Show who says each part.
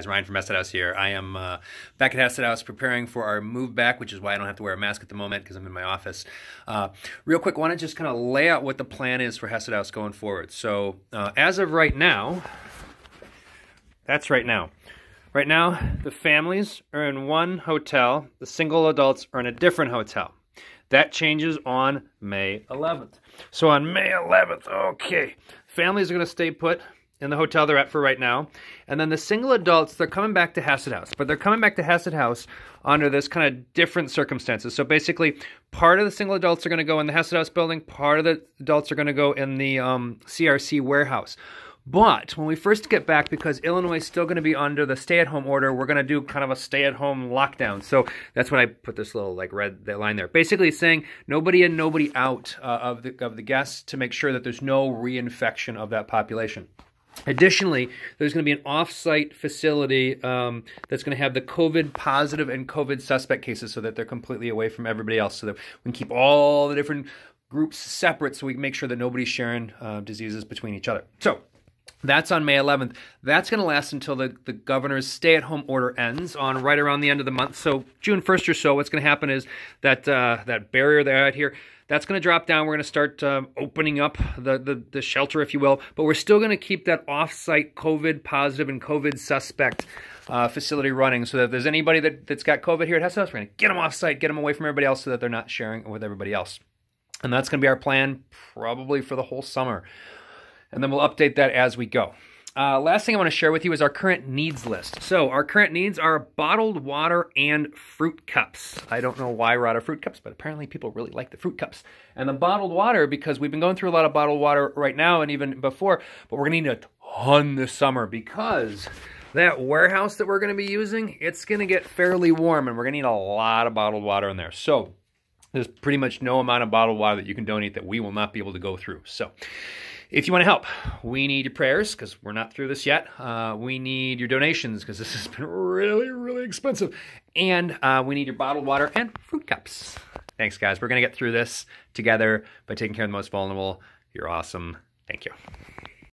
Speaker 1: It's Ryan from Acid House here. I am uh, back at Acid House preparing for our move back, which is why I don't have to wear a mask at the moment because I'm in my office. Uh, real quick, want to just kind of lay out what the plan is for Hesed House going forward. So uh, as of right now, that's right now. Right now, the families are in one hotel. The single adults are in a different hotel. That changes on May 11th. So on May 11th, okay, families are going to stay put in the hotel they're at for right now. And then the single adults, they're coming back to Hassett House, but they're coming back to Hassett House under this kind of different circumstances. So basically, part of the single adults are going to go in the Hassett House building, part of the adults are going to go in the um, CRC warehouse. But when we first get back, because Illinois is still going to be under the stay-at-home order, we're going to do kind of a stay-at-home lockdown. So that's when I put this little like red that line there. Basically saying nobody in, nobody out uh, of, the, of the guests to make sure that there's no reinfection of that population. Additionally, there's going to be an off-site facility um, that's going to have the COVID positive and COVID suspect cases so that they're completely away from everybody else so that we can keep all the different groups separate so we can make sure that nobody's sharing uh, diseases between each other. So that's on May 11th. That's going to last until the, the governor's stay at home order ends on right around the end of the month. So, June 1st or so, what's going to happen is that uh, that barrier there here, that's going to drop down. We're going to start um, opening up the, the, the, shelter, if you will, but we're still going to keep that off-site COVID positive and COVID suspect uh, facility running so that if there's anybody that, that's got COVID here at Hess House, we're going to get them off-site, get them away from everybody else so that they're not sharing with everybody else. And that's going to be our plan probably for the whole summer and then we'll update that as we go. Uh, last thing I want to share with you is our current needs list. So our current needs are bottled water and fruit cups. I don't know why we're out of fruit cups, but apparently people really like the fruit cups. And the bottled water, because we've been going through a lot of bottled water right now and even before, but we're going to need a ton this summer because that warehouse that we're going to be using, it's going to get fairly warm and we're going to need a lot of bottled water in there. So there's pretty much no amount of bottled water that you can donate that we will not be able to go through. So, if you want to help, we need your prayers because we're not through this yet. Uh, we need your donations because this has been really, really expensive. And uh, we need your bottled water and fruit cups. Thanks, guys. We're going to get through this together by taking care of the most vulnerable. You're awesome. Thank you.